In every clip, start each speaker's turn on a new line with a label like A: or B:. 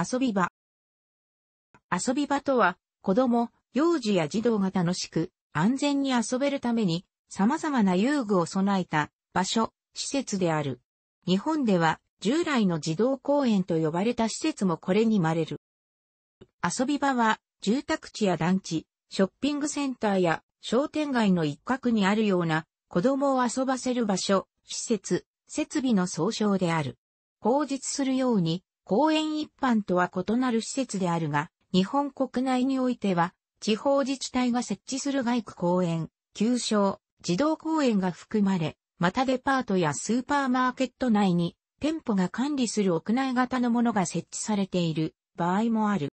A: 遊び場。遊び場とは、子供、幼児や児童が楽しく、安全に遊べるために、様々な遊具を備えた場所、施設である。日本では、従来の児童公園と呼ばれた施設もこれにまれる。遊び場は、住宅地や団地、ショッピングセンターや商店街の一角にあるような子供を遊ばせる場所、施設、設備の総称である。口述するように、公園一般とは異なる施設であるが、日本国内においては、地方自治体が設置する外区公園、旧称、児童公園が含まれ、またデパートやスーパーマーケット内に、店舗が管理する屋内型のものが設置されている場合もある。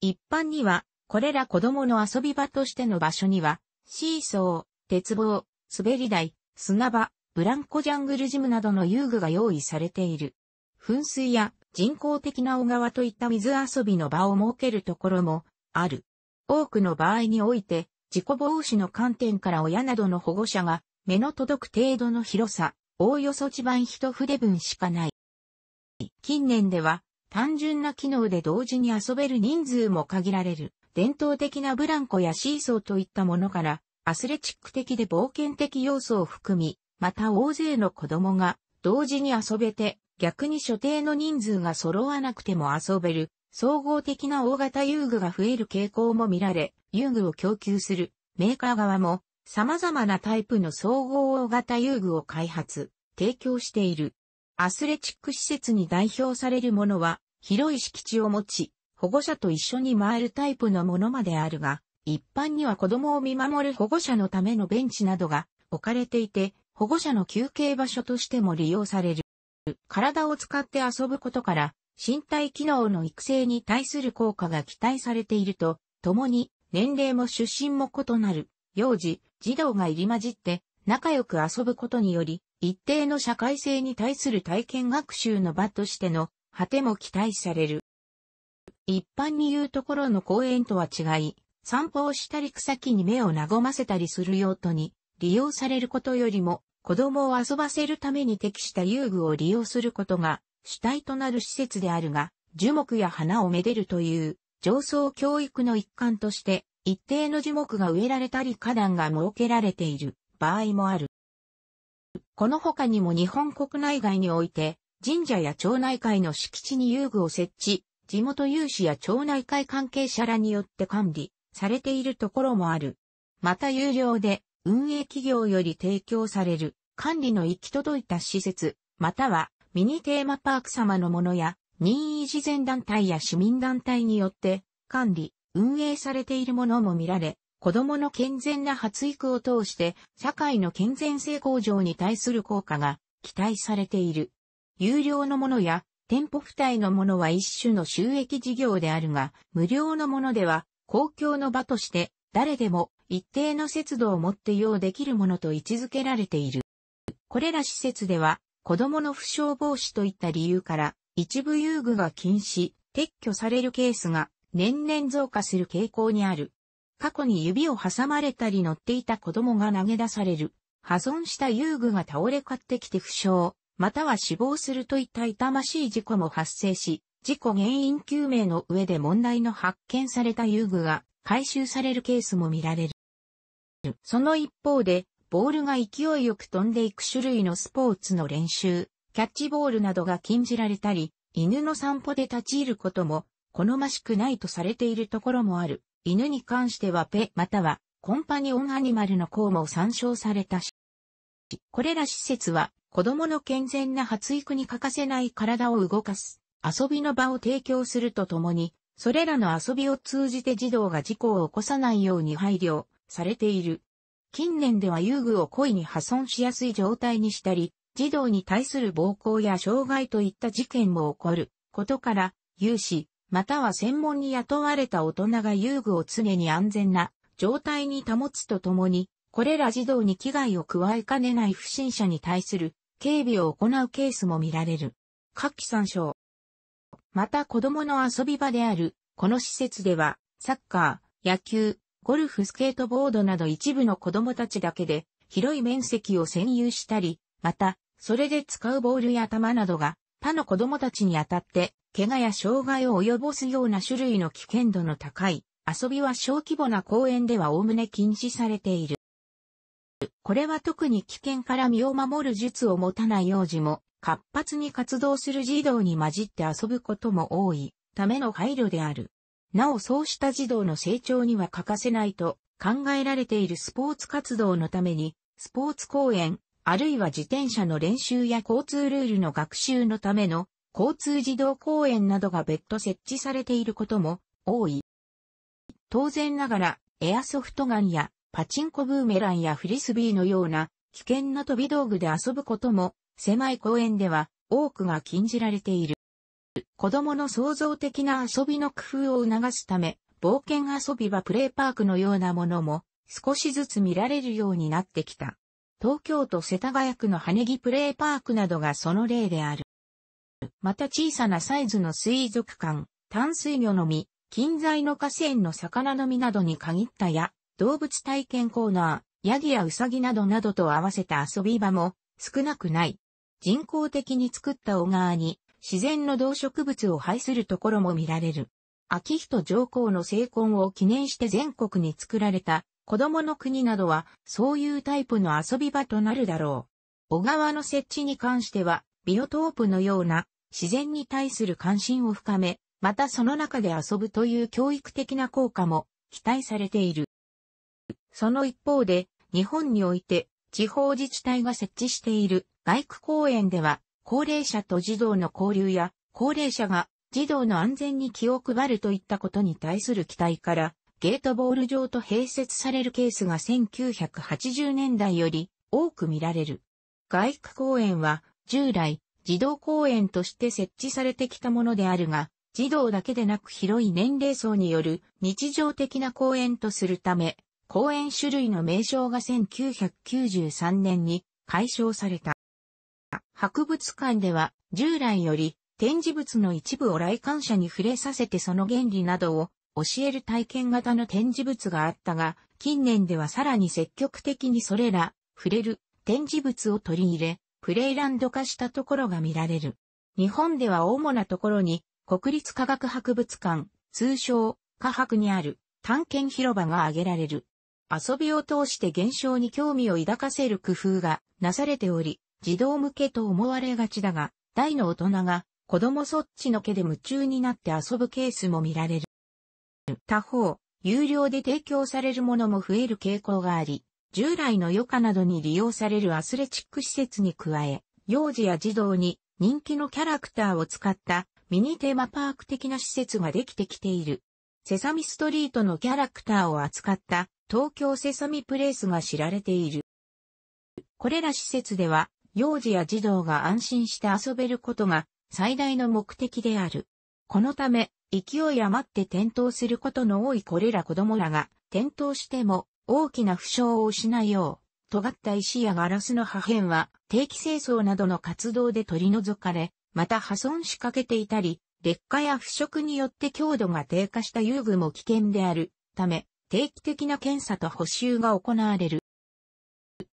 A: 一般には、これら子供の遊び場としての場所には、シーソー、鉄棒、滑り台、砂場、ブランコジャングルジムなどの遊具が用意されている。噴水や人工的な小川といった水遊びの場を設けるところもある。多くの場合において、自己防止の観点から親などの保護者が目の届く程度の広さ、おおよそ一番一筆分しかない。近年では、単純な機能で同時に遊べる人数も限られる、伝統的なブランコやシーソーといったものから、アスレチック的で冒険的要素を含み、また大勢の子供が同時に遊べて逆に所定の人数が揃わなくても遊べる、総合的な大型遊具が増える傾向も見られ、遊具を供給するメーカー側も様々なタイプの総合大型遊具を開発、提供している。アスレチック施設に代表されるものは広い敷地を持ち、保護者と一緒に回るタイプのものまであるが、一般には子供を見守る保護者のためのベンチなどが置かれていて、保護者の休憩場所としても利用される。体を使って遊ぶことから、身体機能の育成に対する効果が期待されていると、共に、年齢も出身も異なる、幼児、児童が入り混じって、仲良く遊ぶことにより、一定の社会性に対する体験学習の場としての果ても期待される。一般に言うところの公園とは違い、散歩をしたり草木に目を和ませたりする用途に利用されることよりも子供を遊ばせるために適した遊具を利用することが主体となる施設であるが、樹木や花をめでるという上層教育の一環として、一定の樹木が植えられたり花壇が設けられている場合もある。この他にも日本国内外において、神社や町内会の敷地に遊具を設置、地元有志や町内会関係者らによって管理されているところもある。また有料で運営企業より提供される管理の行き届いた施設、またはミニテーマパーク様のものや任意事前団体や市民団体によって管理、運営されているものも見られ、子供の健全な発育を通して社会の健全性向上に対する効果が期待されている。有料のものや店舗付帯のものは一種の収益事業であるが、無料のものでは公共の場として誰でも一定の節度をもって用できるものと位置づけられている。これら施設では、子供の負傷防止といった理由から、一部遊具が禁止、撤去されるケースが年々増加する傾向にある。過去に指を挟まれたり乗っていた子供が投げ出される。破損した遊具が倒れ買ってきて負傷、または死亡するといった痛ましい事故も発生し、事故原因究明の上で問題の発見された遊具が回収されるケースも見られる。その一方で、ボールが勢いよく飛んでいく種類のスポーツの練習、キャッチボールなどが禁じられたり、犬の散歩で立ち入ることも好ましくないとされているところもある。犬に関してはペまたはコンパニオンアニマルの項も参照されたし、これら施設は子供の健全な発育に欠かせない体を動かす遊びの場を提供するとともにそれらの遊びを通じて児童が事故を起こさないように配慮されている。近年では遊具を故意に破損しやすい状態にしたり、児童に対する暴行や障害といった事件も起こることから、有志、または専門に雇われた大人が遊具を常に安全な状態に保つとともに、これら児童に危害を加えかねない不審者に対する警備を行うケースも見られる。各期参照。また子供の遊び場である、この施設では、サッカー、野球、ゴルフ、スケートボードなど一部の子供たちだけで、広い面積を占有したり、また、それで使うボールや球などが、他の子供たちに当たって、怪我や障害を及ぼすような種類の危険度の高い、遊びは小規模な公園では概ね禁止されている。これは特に危険から身を守る術を持たない幼児も、活発に活動する児童に混じって遊ぶことも多い、ための配慮である。なおそうした児童の成長には欠かせないと考えられているスポーツ活動のために、スポーツ公演、あるいは自転車の練習や交通ルールの学習のための交通児童公園などが別途設置されていることも多い。当然ながら、エアソフトガンやパチンコブーメランやフリスビーのような危険な飛び道具で遊ぶことも狭い公園では多くが禁じられている。子供の創造的な遊びの工夫を促すため、冒険遊び場プレイパークのようなものも少しずつ見られるようになってきた。東京都世田谷区の羽木プレイパークなどがその例である。また小さなサイズの水族館、淡水魚のみ、近在の河川の魚のみなどに限ったや、動物体験コーナー、ヤギやウサギなどなどと合わせた遊び場も少なくない。人工的に作った小川に自然の動植物を配するところも見られる。秋人上皇の成婚を記念して全国に作られた子供の国などはそういうタイプの遊び場となるだろう。小川の設置に関してはビオトープのような自然に対する関心を深め、またその中で遊ぶという教育的な効果も期待されている。その一方で、日本において、地方自治体が設置している外区公園では、高齢者と児童の交流や、高齢者が児童の安全に気を配るといったことに対する期待から、ゲートボール場と併設されるケースが1980年代より多く見られる。外区公園は従来児童公園として設置されてきたものであるが、児童だけでなく広い年齢層による日常的な公園とするため、公園種類の名称が1993年に解消された。博物館では従来より展示物の一部を来館者に触れさせてその原理などを教える体験型の展示物があったが、近年ではさらに積極的にそれら、触れる展示物を取り入れ、プレイランド化したところが見られる。日本では主なところに、国立科学博物館、通称、科博にある探検広場が挙げられる。遊びを通して現象に興味を抱かせる工夫がなされており、児童向けと思われがちだが、大の大人が子供そっちのけで夢中になって遊ぶケースも見られる。他方、有料で提供されるものも増える傾向があり、従来の余暇などに利用されるアスレチック施設に加え、幼児や児童に人気のキャラクターを使ったミニテーマパーク的な施設ができてきている。セサミストリートのキャラクターを扱った東京セサミプレイスが知られている。これら施設では、幼児や児童が安心して遊べることが最大の目的である。このため、勢い余って転倒することの多いこれら子供らが転倒しても大きな負傷をしないよう、尖った石やガラスの破片は定期清掃などの活動で取り除かれ、また破損しかけていたり、劣化や腐食によって強度が低下した遊具も危険であるため、定期的な検査と補修が行われる。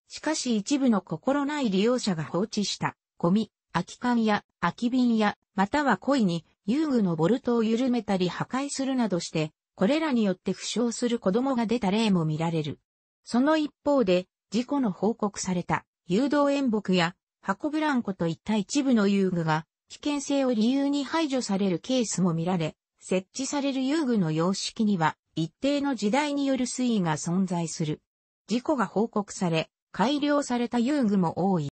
A: しかし一部の心ない利用者が放置したゴミ、空き缶や空き瓶や、または故意に遊具のボルトを緩めたり破壊するなどして、これらによって負傷する子供が出た例も見られる。その一方で、事故の報告された誘導演木や箱ブランコといった一部の遊具が危険性を理由に排除されるケースも見られ、設置される遊具の様式には一定の時代による水位が存在する。事故が報告され、改良された遊具も多い。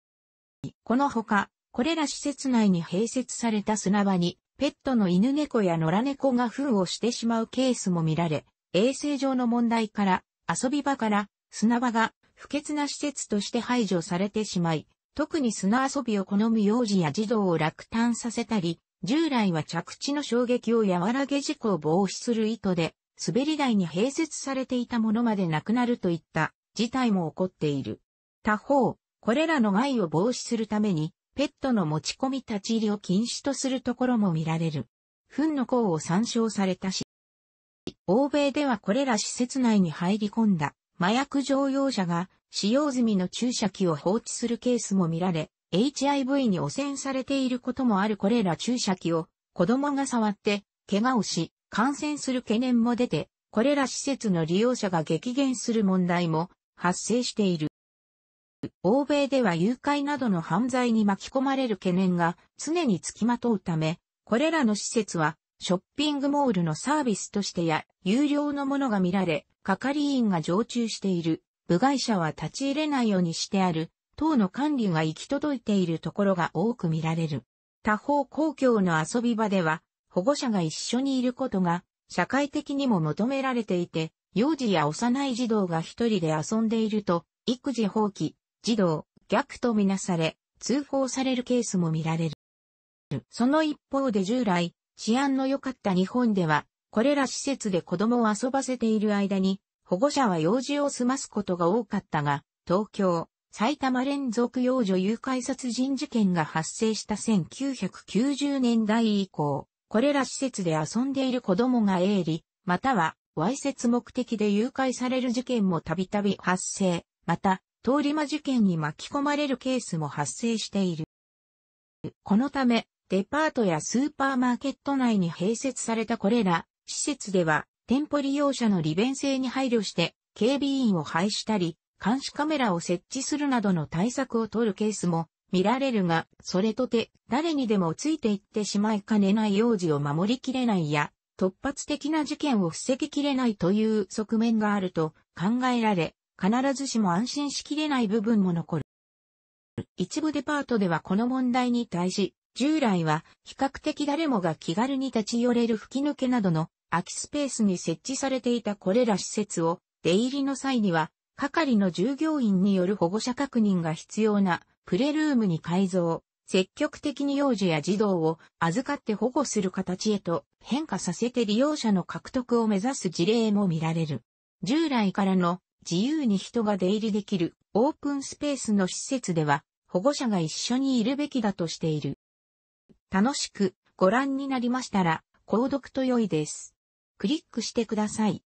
A: このほか、これら施設内に併設された砂場に、ペットの犬猫や野良猫が糞をしてしまうケースも見られ、衛生上の問題から、遊び場から、砂場が不潔な施設として排除されてしまい、特に砂遊びを好む幼児や児童を落胆させたり、従来は着地の衝撃を和らげ事故を防止する意図で、滑り台に併設されていたものまでなくなるといった事態も起こっている。他方、これらの害を防止するために、ペットの持ち込み立ち入りを禁止とするところも見られる。糞の項を参照されたし、欧米ではこれら施設内に入り込んだ麻薬乗用車が使用済みの注射器を放置するケースも見られ、HIV に汚染されていることもあるこれら注射器を子供が触って怪我をし、感染する懸念も出て、これら施設の利用者が激減する問題も発生している。欧米では誘拐などの犯罪に巻き込まれる懸念が常につきまとうため、これらの施設はショッピングモールのサービスとしてや有料のものが見られ、係員が常駐している、部外者は立ち入れないようにしてある、等の管理が行き届いているところが多く見られる。他方公共の遊び場では保護者が一緒にいることが社会的にも求められていて、幼児や幼い児童が一人で遊んでいると、育児放棄、児童、虐とみなされ、通報されるケースも見られる。その一方で従来、治安の良かった日本では、これら施設で子供を遊ばせている間に、保護者は用事を済ますことが多かったが、東京、埼玉連続幼女誘拐殺人事件が発生した1990年代以降、これら施設で遊んでいる子供が営利、または、わいせつ目的で誘拐される事件もたびたび発生、また、通り魔事件に巻き込まれるケースも発生している。このため、デパートやスーパーマーケット内に併設されたこれら施設では、店舗利用者の利便性に配慮して、警備員を配したり、監視カメラを設置するなどの対策を取るケースも見られるが、それとて、誰にでもついていってしまいかねない幼児を守りきれないや、突発的な事件を防ぎきれないという側面があると考えられ、必ずしも安心しきれない部分も残る。一部デパートではこの問題に対し、従来は比較的誰もが気軽に立ち寄れる吹き抜けなどの空きスペースに設置されていたこれら施設を出入りの際には係の従業員による保護者確認が必要なプレルームに改造、積極的に幼児や児童を預かって保護する形へと変化させて利用者の獲得を目指す事例も見られる。従来からの自由に人が出入りできるオープンスペースの施設では保護者が一緒にいるべきだとしている。楽しくご覧になりましたら購読と良いです。クリックしてください。